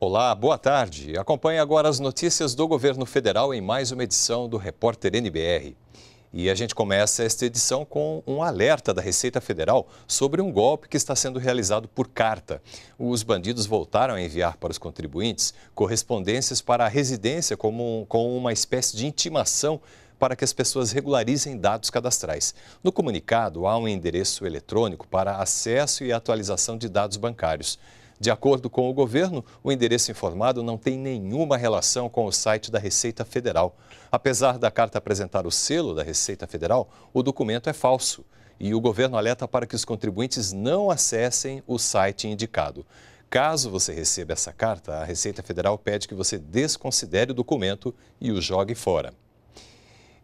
Olá, boa tarde. Acompanhe agora as notícias do governo federal em mais uma edição do Repórter NBR. E a gente começa esta edição com um alerta da Receita Federal sobre um golpe que está sendo realizado por carta. Os bandidos voltaram a enviar para os contribuintes correspondências para a residência como, com uma espécie de intimação para que as pessoas regularizem dados cadastrais. No comunicado, há um endereço eletrônico para acesso e atualização de dados bancários. De acordo com o governo, o endereço informado não tem nenhuma relação com o site da Receita Federal. Apesar da carta apresentar o selo da Receita Federal, o documento é falso e o governo alerta para que os contribuintes não acessem o site indicado. Caso você receba essa carta, a Receita Federal pede que você desconsidere o documento e o jogue fora.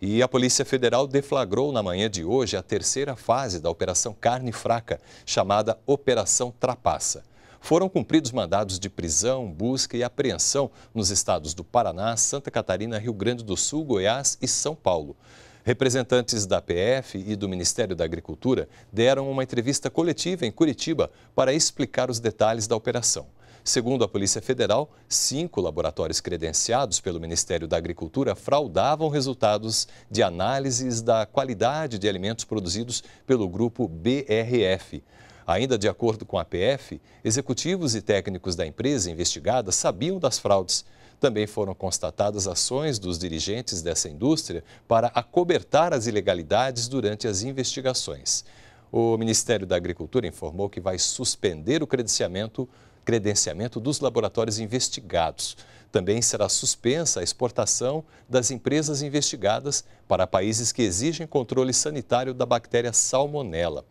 E a Polícia Federal deflagrou na manhã de hoje a terceira fase da Operação Carne Fraca, chamada Operação Trapaça foram cumpridos mandados de prisão, busca e apreensão nos estados do Paraná, Santa Catarina, Rio Grande do Sul, Goiás e São Paulo. Representantes da PF e do Ministério da Agricultura deram uma entrevista coletiva em Curitiba para explicar os detalhes da operação. Segundo a Polícia Federal, cinco laboratórios credenciados pelo Ministério da Agricultura fraudavam resultados de análises da qualidade de alimentos produzidos pelo grupo BRF. Ainda de acordo com a PF, executivos e técnicos da empresa investigada sabiam das fraudes. Também foram constatadas ações dos dirigentes dessa indústria para acobertar as ilegalidades durante as investigações. O Ministério da Agricultura informou que vai suspender o credenciamento, credenciamento dos laboratórios investigados. Também será suspensa a exportação das empresas investigadas para países que exigem controle sanitário da bactéria salmonela.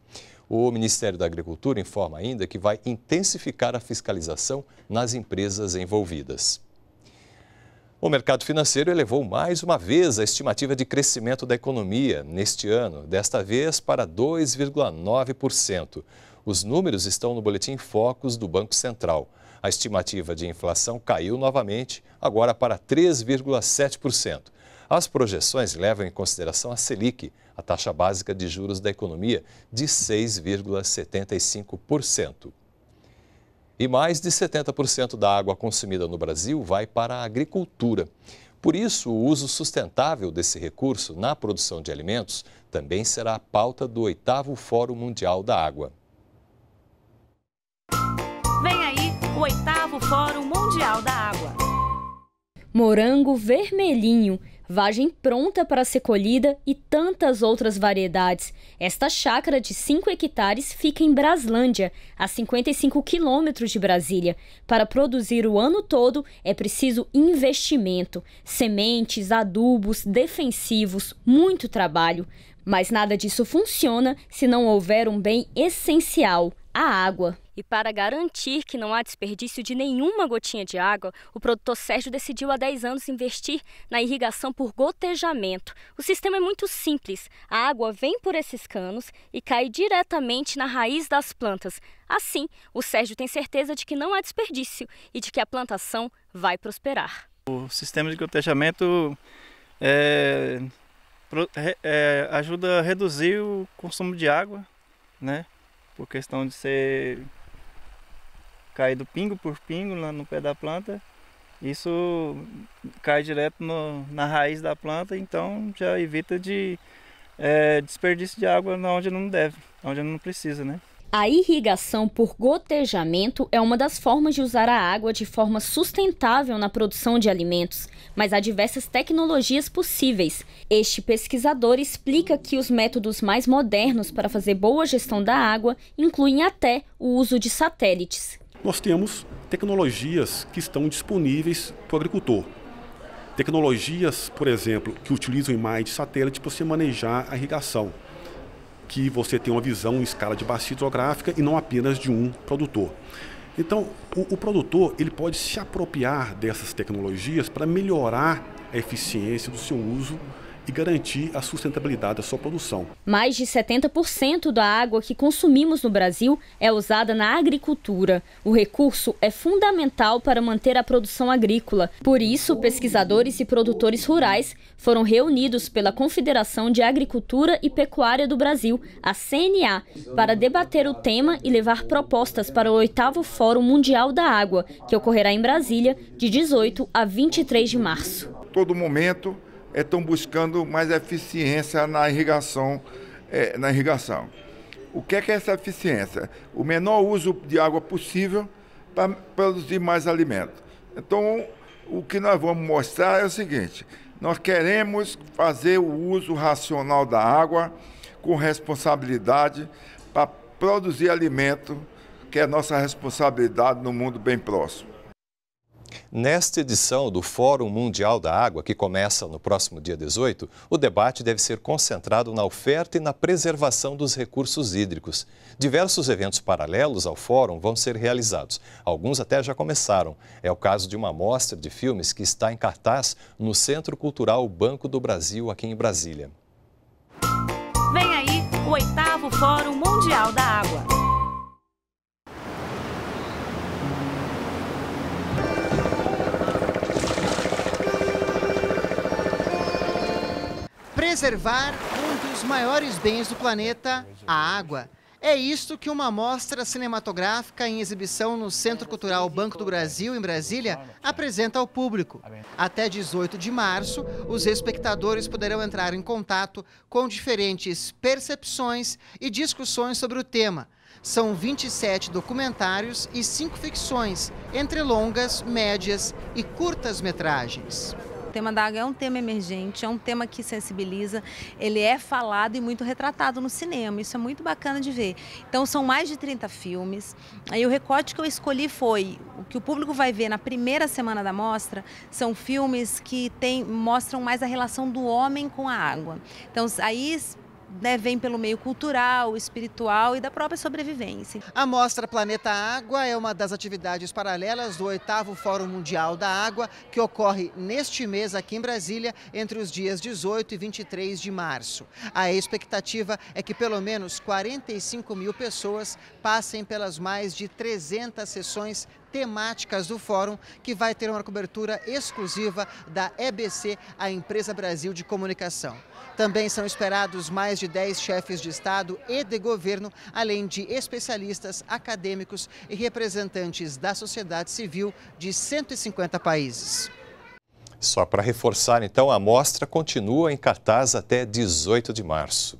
O Ministério da Agricultura informa ainda que vai intensificar a fiscalização nas empresas envolvidas. O mercado financeiro elevou mais uma vez a estimativa de crescimento da economia neste ano, desta vez para 2,9%. Os números estão no boletim Focos do Banco Central. A estimativa de inflação caiu novamente, agora para 3,7%. As projeções levam em consideração a Selic, a taxa básica de juros da economia, de 6,75%. E mais de 70% da água consumida no Brasil vai para a agricultura. Por isso, o uso sustentável desse recurso na produção de alimentos também será a pauta do oitavo Fórum Mundial da Água. Vem aí o oitavo Fórum Mundial da Água. Morango vermelhinho vagem pronta para ser colhida e tantas outras variedades. Esta chácara de 5 hectares fica em Braslândia, a 55 quilômetros de Brasília. Para produzir o ano todo é preciso investimento, sementes, adubos, defensivos, muito trabalho. Mas nada disso funciona se não houver um bem essencial, a água. E para garantir que não há desperdício de nenhuma gotinha de água, o produtor Sérgio decidiu há 10 anos investir na irrigação por gotejamento. O sistema é muito simples: a água vem por esses canos e cai diretamente na raiz das plantas. Assim, o Sérgio tem certeza de que não há desperdício e de que a plantação vai prosperar. O sistema de gotejamento é, é, ajuda a reduzir o consumo de água, né? por questão de ser caído pingo por pingo lá no pé da planta. Isso cai direto no, na raiz da planta, então já evita de é, desperdício de água onde não deve, onde não precisa, né? A irrigação por gotejamento é uma das formas de usar a água de forma sustentável na produção de alimentos, mas há diversas tecnologias possíveis. Este pesquisador explica que os métodos mais modernos para fazer boa gestão da água incluem até o uso de satélites. Nós temos tecnologias que estão disponíveis para o agricultor. Tecnologias, por exemplo, que utilizam imagens de satélite para você manejar a irrigação que você tenha uma visão em escala de bacia hidrográfica e não apenas de um produtor. Então, o, o produtor ele pode se apropriar dessas tecnologias para melhorar a eficiência do seu uso e garantir a sustentabilidade da sua produção. Mais de 70% da água que consumimos no Brasil é usada na agricultura. O recurso é fundamental para manter a produção agrícola. Por isso, pesquisadores e produtores rurais foram reunidos pela Confederação de Agricultura e Pecuária do Brasil, a CNA, para debater o tema e levar propostas para o oitavo Fórum Mundial da Água, que ocorrerá em Brasília de 18 a 23 de março. Todo momento estão buscando mais eficiência na irrigação, é, na irrigação. O que é, que é essa eficiência? O menor uso de água possível para produzir mais alimento. Então, o que nós vamos mostrar é o seguinte: nós queremos fazer o uso racional da água com responsabilidade para produzir alimento, que é nossa responsabilidade no mundo bem próximo. Nesta edição do Fórum Mundial da Água, que começa no próximo dia 18, o debate deve ser concentrado na oferta e na preservação dos recursos hídricos. Diversos eventos paralelos ao fórum vão ser realizados. Alguns até já começaram. É o caso de uma mostra de filmes que está em cartaz no Centro Cultural Banco do Brasil, aqui em Brasília. Vem aí o oitavo Fórum Mundial da Água. preservar um dos maiores bens do planeta, a água. É isto que uma mostra cinematográfica em exibição no Centro Cultural Banco do Brasil, em Brasília, apresenta ao público. Até 18 de março, os espectadores poderão entrar em contato com diferentes percepções e discussões sobre o tema. São 27 documentários e 5 ficções, entre longas, médias e curtas metragens tema da água é um tema emergente, é um tema que sensibiliza, ele é falado e muito retratado no cinema. Isso é muito bacana de ver. Então são mais de 30 filmes. Aí o recorte que eu escolhi foi o que o público vai ver na primeira semana da mostra, são filmes que tem, mostram mais a relação do homem com a água. Então aí né, vem pelo meio cultural, espiritual e da própria sobrevivência. A mostra Planeta Água é uma das atividades paralelas do oitavo Fórum Mundial da Água, que ocorre neste mês aqui em Brasília, entre os dias 18 e 23 de março. A expectativa é que pelo menos 45 mil pessoas passem pelas mais de 300 sessões temáticas do fórum, que vai ter uma cobertura exclusiva da EBC, a Empresa Brasil de Comunicação. Também são esperados mais de 10 chefes de Estado e de governo, além de especialistas, acadêmicos e representantes da sociedade civil de 150 países. Só para reforçar, então, a mostra continua em cartaz até 18 de março.